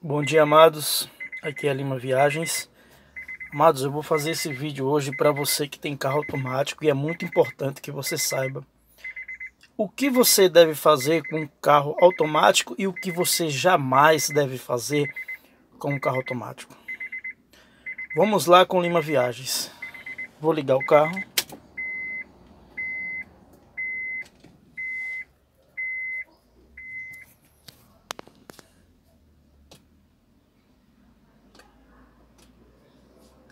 Bom dia, amados. Aqui é a Lima Viagens. Amados, eu vou fazer esse vídeo hoje para você que tem carro automático e é muito importante que você saiba o que você deve fazer com um carro automático e o que você jamais deve fazer com um carro automático. Vamos lá com Lima Viagens. Vou ligar o carro.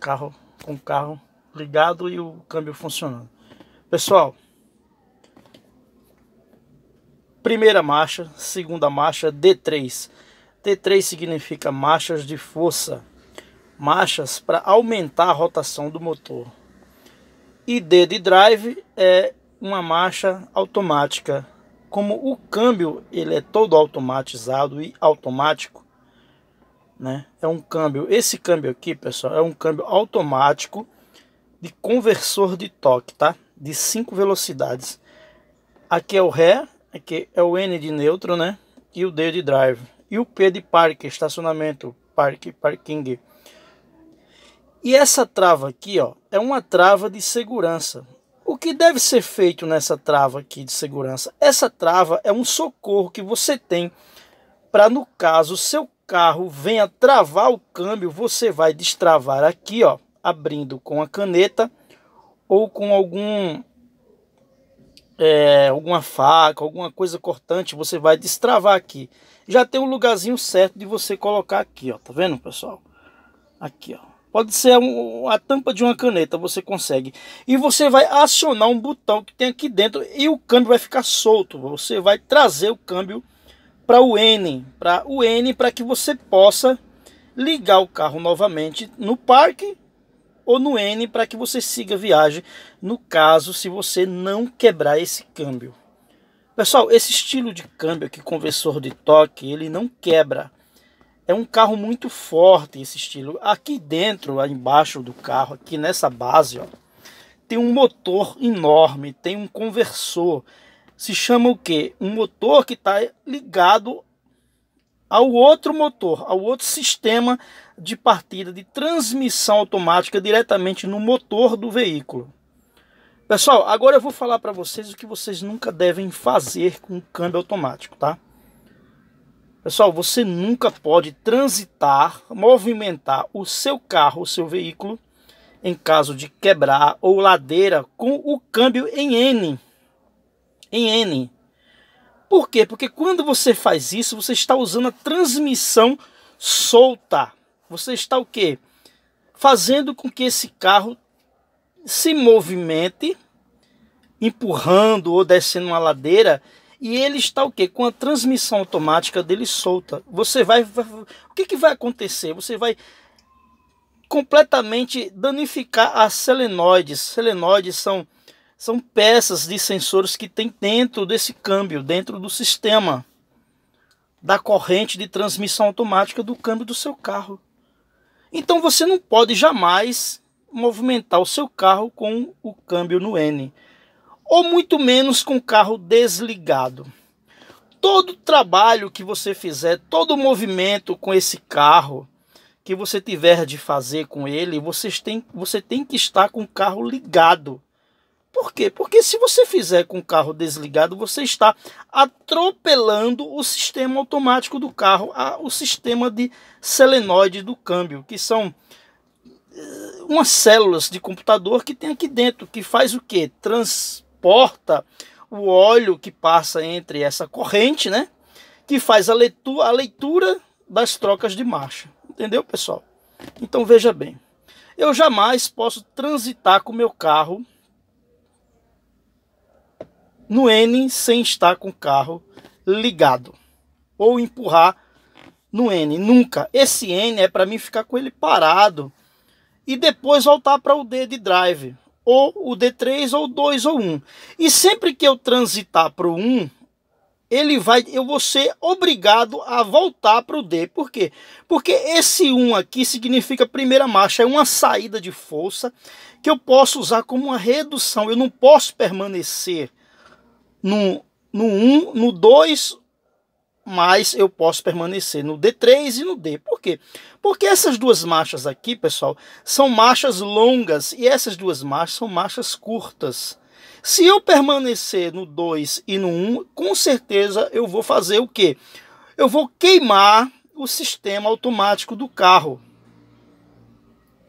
carro com o carro ligado e o câmbio funcionando. Pessoal, primeira marcha, segunda marcha, D3. D3 significa marchas de força, marchas para aumentar a rotação do motor. E D de drive é uma marcha automática. Como o câmbio ele é todo automatizado e automático, né? É um câmbio, esse câmbio aqui, pessoal, é um câmbio automático de conversor de toque, tá? De cinco velocidades. Aqui é o ré, aqui é o N de neutro, né? E o D de drive. E o P de parque, estacionamento, parque, parking. E essa trava aqui, ó, é uma trava de segurança. O que deve ser feito nessa trava aqui de segurança? Essa trava é um socorro que você tem para, no caso, seu carro venha travar o câmbio, você vai destravar aqui, ó, abrindo com a caneta ou com algum é, alguma faca, alguma coisa cortante, você vai destravar aqui. Já tem um lugarzinho certo de você colocar aqui, ó, tá vendo, pessoal? Aqui, ó. Pode ser um, a tampa de uma caneta, você consegue. E você vai acionar um botão que tem aqui dentro e o câmbio vai ficar solto. Você vai trazer o câmbio para o N, para o N para que você possa ligar o carro novamente no parque ou no N para que você siga a viagem, no caso se você não quebrar esse câmbio. Pessoal, esse estilo de câmbio aqui, conversor de toque, ele não quebra. É um carro muito forte esse estilo. Aqui dentro, embaixo do carro, aqui nessa base, ó, tem um motor enorme, tem um conversor se chama o que Um motor que está ligado ao outro motor, ao outro sistema de partida de transmissão automática diretamente no motor do veículo. Pessoal, agora eu vou falar para vocês o que vocês nunca devem fazer com o câmbio automático, tá? Pessoal, você nunca pode transitar, movimentar o seu carro, o seu veículo, em caso de quebrar ou ladeira, com o câmbio em N em N. Por quê? Porque quando você faz isso, você está usando a transmissão solta. Você está o quê? Fazendo com que esse carro se movimente, empurrando ou descendo uma ladeira, e ele está o quê? Com a transmissão automática dele solta. Você vai, vai o que, que vai acontecer? Você vai completamente danificar as selenoides. Selenoides são são peças de sensores que tem dentro desse câmbio, dentro do sistema da corrente de transmissão automática do câmbio do seu carro. Então você não pode jamais movimentar o seu carro com o câmbio no N, ou muito menos com o carro desligado. Todo trabalho que você fizer, todo movimento com esse carro que você tiver de fazer com ele, você tem, você tem que estar com o carro ligado por quê? Porque se você fizer com o carro desligado, você está atropelando o sistema automático do carro, o sistema de selenoide do câmbio, que são eh, umas células de computador que tem aqui dentro, que faz o que? Transporta o óleo que passa entre essa corrente, né? Que faz a leitura, a leitura das trocas de marcha. Entendeu, pessoal? Então veja bem. Eu jamais posso transitar com o meu carro no N sem estar com o carro ligado. Ou empurrar no N. Nunca. Esse N é para mim ficar com ele parado e depois voltar para o D de drive. Ou o D3, ou 2, ou 1. Um. E sempre que eu transitar para o 1, um, ele vai, eu vou ser obrigado a voltar para o D. Por quê? Porque esse 1 um aqui significa primeira marcha, é uma saída de força que eu posso usar como uma redução. Eu não posso permanecer no, no 1, no 2, mas eu posso permanecer no D3 e no D. Por quê? Porque essas duas marchas aqui, pessoal, são marchas longas e essas duas marchas são marchas curtas. Se eu permanecer no 2 e no 1, um, com certeza eu vou fazer o quê? Eu vou queimar o sistema automático do carro.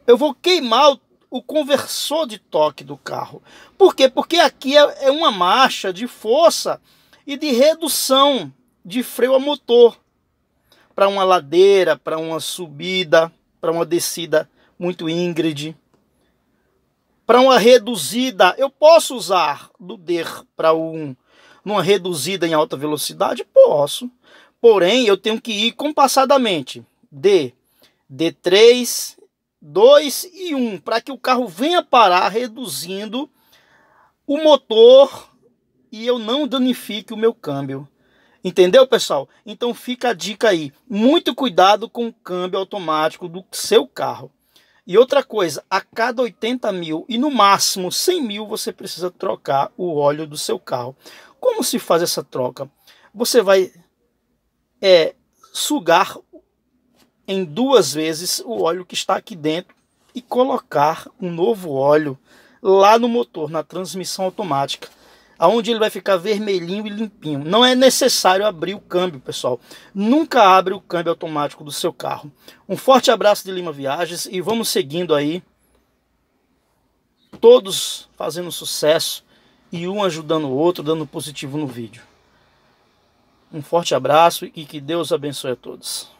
Eu vou queimar o conversor de toque do carro. Por quê? Porque aqui é, é uma marcha de força e de redução de freio a motor para uma ladeira, para uma subida, para uma descida muito íngreme. Para uma reduzida, eu posso usar do DER para um numa reduzida em alta velocidade? Posso. Porém, eu tenho que ir compassadamente. D, D3, 2 e 1, um, para que o carro venha parar reduzindo o motor e eu não danifique o meu câmbio. Entendeu, pessoal? Então fica a dica aí. Muito cuidado com o câmbio automático do seu carro. E outra coisa, a cada 80 mil e no máximo 100 mil você precisa trocar o óleo do seu carro. Como se faz essa troca? Você vai é, sugar em duas vezes o óleo que está aqui dentro e colocar um novo óleo lá no motor, na transmissão automática, aonde ele vai ficar vermelhinho e limpinho. Não é necessário abrir o câmbio, pessoal. Nunca abre o câmbio automático do seu carro. Um forte abraço de Lima Viagens e vamos seguindo aí. Todos fazendo sucesso e um ajudando o outro, dando positivo no vídeo. Um forte abraço e que Deus abençoe a todos.